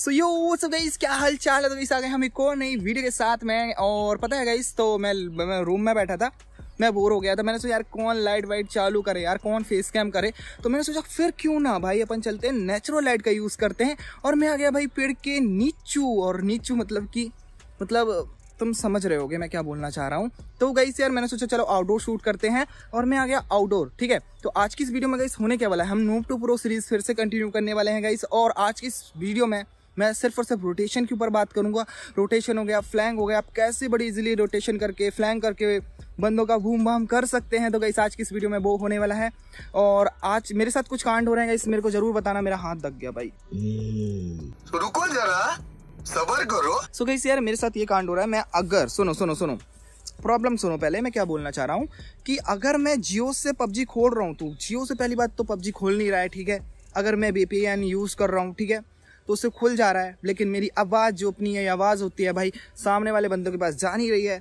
सो यो वो सब गई क्या हाल चाल है तो इस आ गए हम एक और नई वीडियो के साथ में और पता है गई तो मैं, मैं रूम में बैठा था मैं बोर हो गया था मैंने सोचा यार कौन लाइट वाइट चालू करे यार कौन फेस कैम करे तो मैंने सोचा फिर क्यों ना भाई अपन चलते हैं नेचुरल लाइट का यूज़ करते हैं और मैं आ गया भाई पेड़ के नीचू और नीचू मतलब कि मतलब तुम समझ रहे होगे मैं क्या बोलना चाह रहा हूँ तो गई यार मैंने सोचा चलो आउटडोर शूट करते हैं और मैं आ गया आउटडोर ठीक है तो आज की इस वीडियो में गई होने क्या वाला है हम नोट टू प्रो सीरीज फिर से कंटिन्यू करने वाले हैं गई और आज की इस वीडियो में मैं सिर्फ और सिर्फ रोटेशन के ऊपर बात करूंगा रोटेशन हो गया फ्लैंग हो गया आप कैसे बड़ी इजीली रोटेशन करके फ्लैंग करके बंदों का घूम भाम कर सकते हैं तो गई आज की इस वीडियो में वो होने वाला है और आज मेरे साथ कुछ कांड हो रहे हैं इस मेरे को जरूर बताना मेरा हाथ दग गया भाई हम्म। रुको जरा सबर करो सो गई यार मेरे साथ ये कांड हो रहा है मैं अगर सुनो सुनो सुनो प्रॉब्लम सुनो पहले मैं क्या बोलना चाह रहा हूँ कि अगर मैं जियो से पबजी खोल रहा हूँ तो जियो से पहली बात तो पबजी खोल नहीं रहा है ठीक है अगर मैं बी यूज़ कर रहा हूँ ठीक है तो उसे खुल जा रहा है लेकिन मेरी आवाज़ जो अपनी है आवाज़ होती है भाई सामने वाले बंदों के पास जा नहीं रही है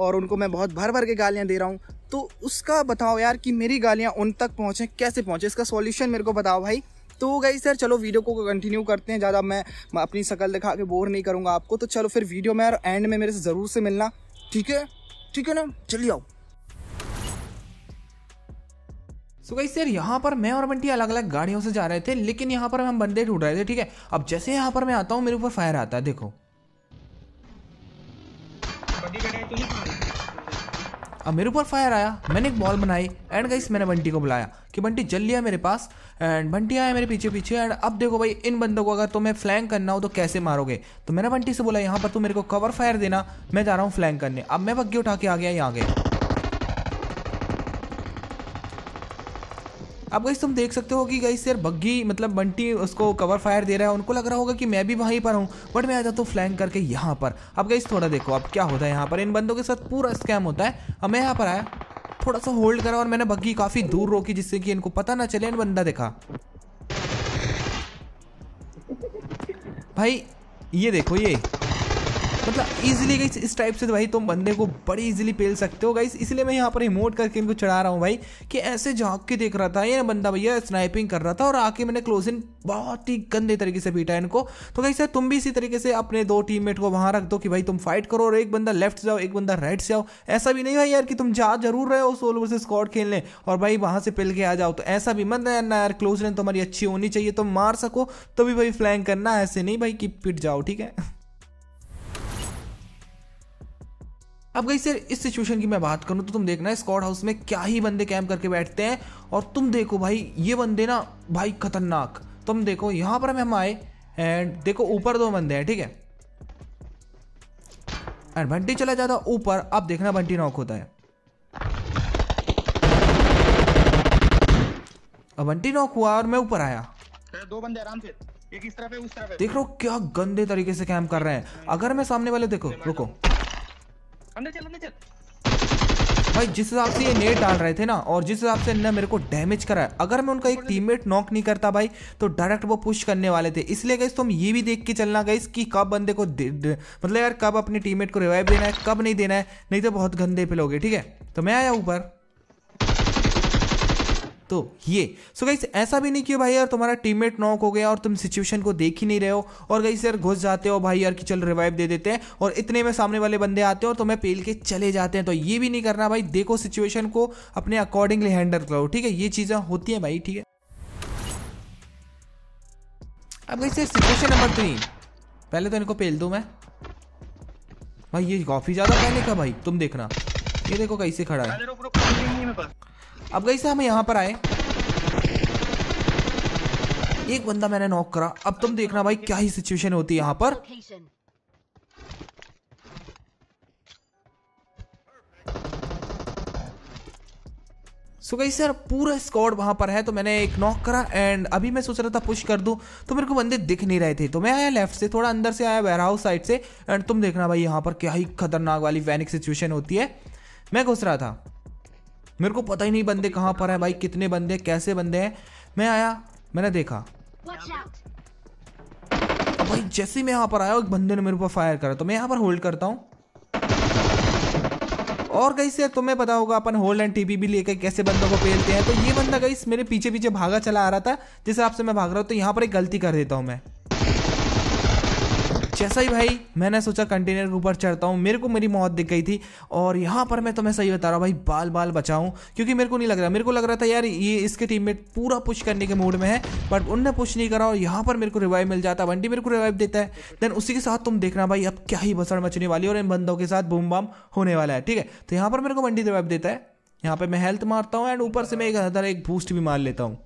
और उनको मैं बहुत भर भर के गालियाँ दे रहा हूँ तो उसका बताओ यार कि मेरी गालियाँ उन तक पहुँचें कैसे पहुँचें इसका सॉल्यूशन मेरे को बताओ भाई तो गई सर चलो वीडियो को कंटिन्यू करते हैं ज़्यादा मैं अपनी शक्ल दिखा के बोर नहीं करूँगा आपको तो चलो फिर वीडियो में और एंड में मेरे से ज़रूर से मिलना ठीक है ठीक है ना चलिए आओ सो गई सर यहाँ पर मैं और बंटी अलग अलग गाड़ियों से जा रहे थे लेकिन यहाँ पर हम बंदे ढूंढ रहे थे ठीक है अब जैसे यहाँ पर मैं आता हूँ मेरे ऊपर फायर आता है देखो अब मेरे ऊपर फायर आया मैंने एक बॉल बनाई एंड गई मैंने बंटी को बुलाया कि बंटी जल लिया मेरे पास एंड बंटी आया मेरे पीछे पीछे एंड अब देखो भाई इन बंदों को अगर तुम्हें फ्लैंग करना हो तो कैसे मारोगे तो मैंने बंटी से बोला यहाँ पर तू तो मेरे को कवर फायर देना मैं जा रहा हूँ फ्लैंग करने अब मैं बग्घी उठा के आ गया यहाँ गया अब गई तुम देख सकते हो कि गई यार बग्गी मतलब बंटी उसको कवर फायर दे रहा है उनको लग रहा होगा कि मैं भी वहीं पर हूँ बट मैं आ जाता हूँ फ्लैंग करके यहाँ पर अब गई थोड़ा देखो अब क्या होता है यहाँ पर इन बंदों के साथ पूरा स्कैम होता है अब मैं यहाँ पर आया थोड़ा सा होल्ड करा और मैंने बग्घी काफ़ी दूर रोकी जिससे कि इनको पता ना चले इन बंदा देखा भाई ये देखो ये मतलब ईजिली गई इस टाइप से तो भाई तुम बंदे को बड़ी इजिली पेल सकते हो गई इसलिए मैं यहाँ पर रिमोट करके इनको चढ़ा रहा हूँ भाई कि ऐसे झाँक के देख रहा था ये बंदा भैया स्नाइपिंग कर रहा था और आके मैंने क्लोज इन बहुत ही गंदे तरीके से पीटा इनको तो सर तुम भी इसी तरीके से अपने दो टीम को वहाँ रख दो कि भाई तुम फाइट करो और एक बंदा लेफ्ट से जाओ एक बंदा राइट से आओ ऐसा भी नहीं भाई यार कि तुम जा जरूर रहे हो सोलो वर्सेस स्कॉट खेलने और भाई वहाँ से पेल के आ जाओ तो ऐसा भी मत ना यार क्लोज लेन तुम्हारी अच्छी होनी चाहिए तुम तो मार सको तो भी भाई फ्लैंग करना ऐसे नहीं भाई कि पिट जाओ ठीक है अब गई सर इस सिचुएशन की मैं बात करूँ तो तुम देखना स्कॉट हाउस में क्या ही बंदे कैम्प करके बैठते हैं और तुम देखो भाई ये बंदे ना भाई खतरनाक तुम देखो यहाँ पर हम आए एंड देखो ऊपर दो बंदे हैं ठीक है एंड बंटी चला जाता ऊपर अब देखना बंटी नॉक होता है अब बंटी नॉक हुआ और मैं ऊपर आया दो बंदे आराम से एक इस तरफ है उस तरफ है देख रहा क्या गंदे तरीके से कैम्प कर रहे हैं अगर मैं सामने वाले देखो रुको अंदर चल अंदर चल भाई जिस हिसाब से ये नेट डाल रहे थे ना और जिस हिसाब से इन्होंने मेरे को डैमेज करा है अगर मैं उनका एक टीममेट नॉक नहीं करता भाई तो डायरेक्ट वो पुश करने वाले थे इसलिए गई तुम ये भी देख के चलना गई कि कब बंदे को मतलब यार कब अपने टीममेट को रिवाइव देना है कब नहीं देना है नहीं तो बहुत गंदे पे लोगे ठीक है तो मैं आया ऊपर तो ये सो गाइस ऐसा भी नहीं कि भाई यार तुम्हारा टीममेट नॉक हो गया और तुम सिचुएशन को देख ही नहीं रहे हो और गाइस यार घुस जाते हो भाई यार कि चल रिवाइव दे देते हैं और इतने में सामने वाले बंदे आते हैं और तुम्हें पेल के चले जाते हैं तो ये भी नहीं करना भाई देखो सिचुएशन को अपने अकॉर्डिंगली हैंडल करो ठीक है ये चीज़ें होती हैं भाई ठीक है अब गाइस यार सिचुएशन नंबर थ्री पहले तो इनको पेल दू मैं भाई ये काफ़ी ज़्यादा पहले का भाई तुम देखना ये देखो कैसे खड़ा है रुक रुक, रुक, रुक, रुक, रुक, रुक, रुक, रुक, अब गई हम यहाँ पर आए एक बंदा मैंने नॉक करा अब तुम देखना भाई क्या ही सिचुएशन होती है यहाँ पर सो गई सर पूरा स्कॉड वहां पर है तो मैंने एक नॉक करा एंड अभी मैं सोच रहा था पुश कर दूं तो मेरे को बंदे दिख नहीं रहे थे तो मैं आया लेफ्ट से थोड़ा अंदर से आया वेयर हाउस साइड से एंड तुम देखना भाई यहाँ पर क्या ही खतरनाक वाली वैनिक सिचुएशन होती है मैं घुस रहा था मेरे को पता ही नहीं बंदे कहाँ पर है भाई कितने बंदे कैसे बंदे हैं मैं आया मैंने देखा भाई जैसे मैं यहाँ पर आया एक बंदे ने मेरे ऊपर फायर करा तो मैं यहाँ पर होल्ड करता हूँ और गई से तुम्हें पता होगा अपन होल्ड एंड टीपी भी लेकर कैसे बंदों को पेलते हैं तो ये बंदा गई मेरे पीछे पीछे भागा चला आ रहा था जिस हिसाब से मैं भाग रहा हूँ तो यहाँ पर एक गलती कर देता हूँ मैं जैसा ही भाई मैंने सोचा कंटेनर के ऊपर चढ़ता हूँ मेरे को मेरी मौत दिख गई थी और यहाँ पर मैं तुम्हें सही बता रहा हूँ भाई बाल बाल बचाऊँ क्योंकि मेरे को नहीं लग रहा मेरे को लग रहा था यार ये इसके में पूरा पुश करने के मूड में है बट उनने पुश नहीं करा और यहाँ पर मेरे को रिवाइव मिल जाता है वनडी मेरे को रिवाइव देता है देन उसी के साथ तुम देखना भाई अब क्या ही बसड़ मचने वाली और इन बंदों के साथ बूम बाम होने वाला है ठीक है तो यहाँ पर मेरे को वनडी रिवाइव देता है यहाँ पे मैं हेल्थ मारता हूँ एंड ऊपर से मैं एक हज़ार एक बूस्ट भी मार लेता हूँ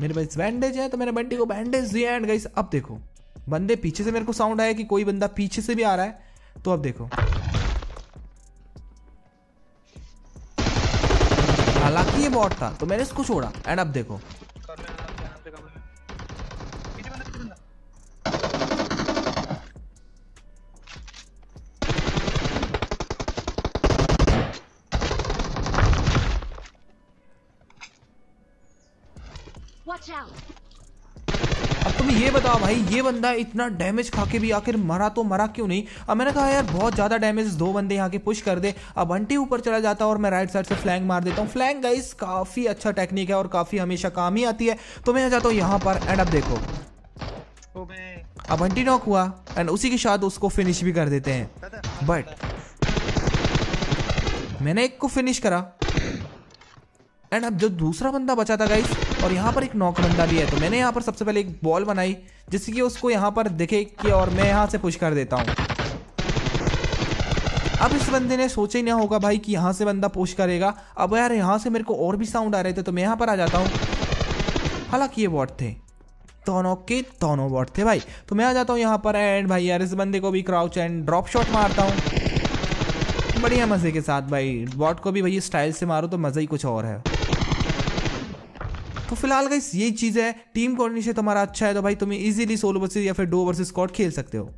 मेरे पास बैंडेज है तो मैंने बंटी को बैंडेज दिया एंड गाइस अब देखो बंदे पीछे से मेरे को साउंड आया कि कोई बंदा पीछे से भी आ रहा है तो अब देखो हालांकि ये बॉट था तो मैंने इसको छोड़ा एंड अब देखो Watch out! अब तुम ये बताओ भाई ये बंदा इतना डैमेज खा के भी आखिर मरा तो मरा क्यों नहीं अब मैंने कहा यार बहुत ज़्यादा डैमेज दो बंदे यहाँ के पुश कर दे अब अंटी ऊपर चला जाता और मैं राइट साइड से फ्लैंग मार देता हूँ फ्लैंग गाइस काफ़ी अच्छा टेक्निक है और काफ़ी हमेशा काम ही आती है तो मैं जाता हूँ यहाँ पर एंड अब देखो तो अब अंटी नॉक हुआ एंड उसी के साथ उसको फिनिश भी कर देते हैं बट मैंने एक को फिनिश करा एंड अब जो दूसरा बंदा बचा था गाइस और यहाँ पर एक नॉक बंदा भी है तो मैंने यहाँ पर सबसे पहले एक बॉल बनाई जिससे कि उसको यहाँ पर दिखे कि और मैं यहाँ से पुश कर देता हूँ अब इस बंदे ने सोचा ही ना होगा भाई कि यहाँ से बंदा पुश करेगा अब यार यहाँ से मेरे को और भी साउंड आ रहे थे तो मैं यहाँ पर आ जाता हूँ हालांकि ये वॉट थे दोनों के दोनों वॉट थे भाई तो मैं आ जाता हूँ यहाँ पर एंड भाई यार इस बंदे को भी क्राउच एंड ड्रॉप शॉट मारता हूँ बढ़िया मज़े के साथ भाई वॉट को भी भाई स्टाइल से मारो तो मज़ा ही कुछ और है तो फिलहाल गई यही चीज़ है टीम कोऑर्डिनेशन तुम्हारा अच्छा है तो भाई तुम इजीली सोलो वर्सेज या फिर डो वर्सेज स्कॉट खेल सकते हो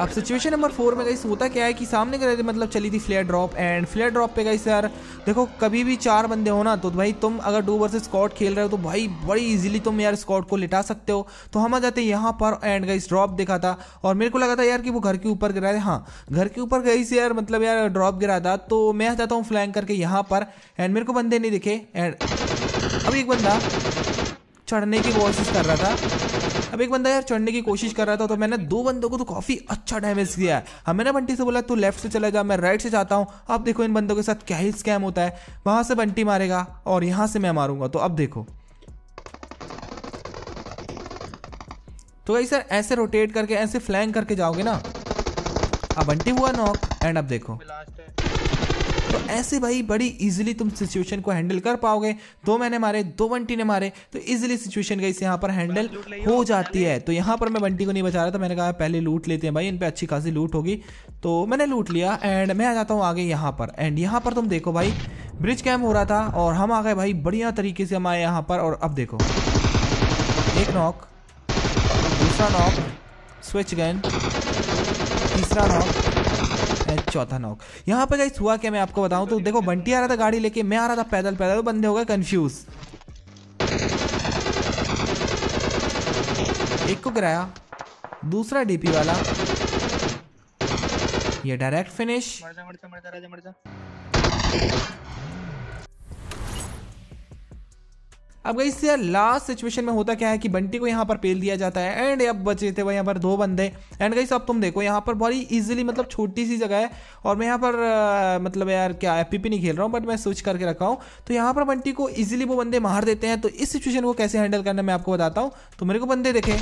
अब सिचुएशन नंबर फोर में गई होता क्या है कि सामने गए मतलब चली थी flare drop and flare drop पे गई यार देखो कभी भी चार बंदे हो ना तो भाई तुम अगर डू वर्सेस स्कॉट खेल रहे हो तो भाई बड़ी इजीली तुम यार स्कॉट को लिटा सकते हो तो हम आ जाते यहाँ पर एंड गई ड्रॉप देखा था और मेरे को लगा था यार कि वो घर के ऊपर गिरा था हाँ घर के ऊपर गई से यार मतलब यार ड्रॉप गिरा था तो मैं आ जाता हूँ फ्लैंग करके यहाँ पर एंड मेरे को बंदे नहीं दिखे एंड अभी एक बंदा चढ़ने की कोशिश कर रहा था अब एक बंदा यार चढ़ने की कोशिश कर रहा था तो मैंने दो बंदों को तो काफी अच्छा डैमेज किया है हमें हाँ, ना बंटी से बोला तू लेफ्ट से चला जा मैं राइट से जाता हूँ अब देखो इन बंदों के साथ क्या ही स्कैम होता है वहां से बंटी मारेगा और यहां से मैं मारूंगा तो अब देखो तो भाई सर ऐसे रोटेट करके ऐसे फ्लैंग करके जाओगे ना अब हाँ, बंटी हुआ नॉक एंड अब देखो तो ऐसे भाई बड़ी ईजिली तुम सिचुएशन को हैंडल कर पाओगे दो मैंने मारे दो बंटी ने मारे तो ईजिली सिचुएशन गई यहाँ पर हैंडल हो जाती है तो यहाँ पर मैं बंटी को नहीं बचा रहा था मैंने कहा पहले लूट लेते हैं भाई इन पर अच्छी खासी लूट होगी तो मैंने लूट लिया एंड मैं आ जाता हूँ आगे यहाँ पर एंड यहाँ पर तुम देखो भाई ब्रिज कैम हो रहा था और हम आ गए भाई बढ़िया तरीके से हम आए यहाँ पर और अब देखो एक नॉक दूसरा नॉक स्विच गैन तीसरा नॉक जाता है चौथा नॉक यहाँ पर गाइस हुआ क्या मैं आपको बताऊँ तो देखो बंटी आ रहा था गाड़ी लेके मैं आ रहा था पैदल पैदल तो बंदे हो गए कन्फ्यूज एक को गिराया दूसरा डीपी वाला ये डायरेक्ट फिनिश मर्जा, मर्जा, अब गई से लास्ट सिचुएशन में होता क्या है कि बंटी को यहाँ पर पेल दिया जाता है एंड अब बचे थे वह यहाँ पर दो बंदे एंड गई अब तुम देखो यहाँ पर बहुत ही ईजिली मतलब छोटी सी जगह है और मैं यहाँ पर मतलब यार क्या एफ नहीं खेल रहा हूँ बट मैं स्विच करके रखा हूँ तो यहाँ पर बंटी को ईजिली वो बंदे मार देते हैं तो इस सिचुएशन को कैसे हैंडल करना मैं आपको बताता हूँ तो मेरे को बंदे देखें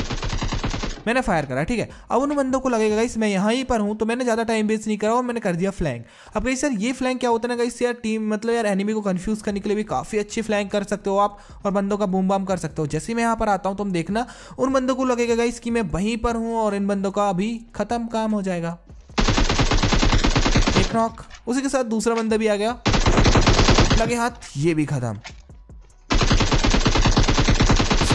मैंने फायर करा ठीक है अब उन बंदों को लगेगा गाइस मैं यहाँ ही पर हूँ तो मैंने ज़्यादा टाइम वेस्ट नहीं करा और मैंने कर दिया फ्लैंग अब गाइस सर ये फ्लैंग क्या होता है ना गाइस यार टीम मतलब यार एनिमी को कन्फ्यूज़ करने के लिए भी काफ़ी अच्छी फ्लैंग कर सकते हो आप और बंदों का बूम बाम कर सकते हो जैसे मैं यहाँ पर आता हूँ तो तुम देखना उन बंदों को लगेगा गाइस कि मैं वहीं पर हूँ और इन बंदों का अभी ख़त्म काम हो जाएगा एक नॉक उसी के साथ दूसरा बंदा भी आ गया लगे हाथ ये भी ख़त्म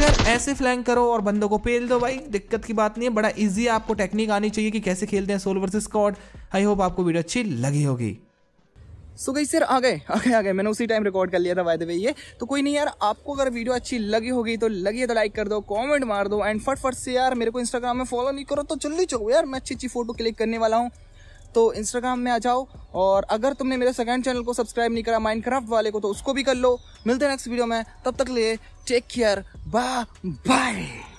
इधर ऐसे फ्लैंक करो और बंदों को पेल दो भाई दिक्कत की बात नहीं है बड़ा ईजी आपको टेक्निक आनी चाहिए कि कैसे खेलते हैं solo versus squad I hope आपको वीडियो अच्छी लगी होगी सो गई सर आ गए आ गए आ गए मैंने उसी टाइम रिकॉर्ड कर लिया था वायदे वे ये तो कोई नहीं यार आपको अगर वीडियो अच्छी लगी होगी तो लगी है तो लाइक कर दो कमेंट मार दो एंड फट से यार मेरे को इंस्टाग्राम में फॉलो नहीं करो तो जल्दी चलो यार मैं अच्छी अच्छी फोटो क्लिक करने वाला हूँ तो इंस्टाग्राम में आ जाओ और अगर तुमने मेरे सेकेंड चैनल को सब्सक्राइब नहीं करा माइंड वाले को तो उसको भी कर लो मिलते हैं नेक्स्ट वीडियो में तब तक लिए टेक केयर बाय बाय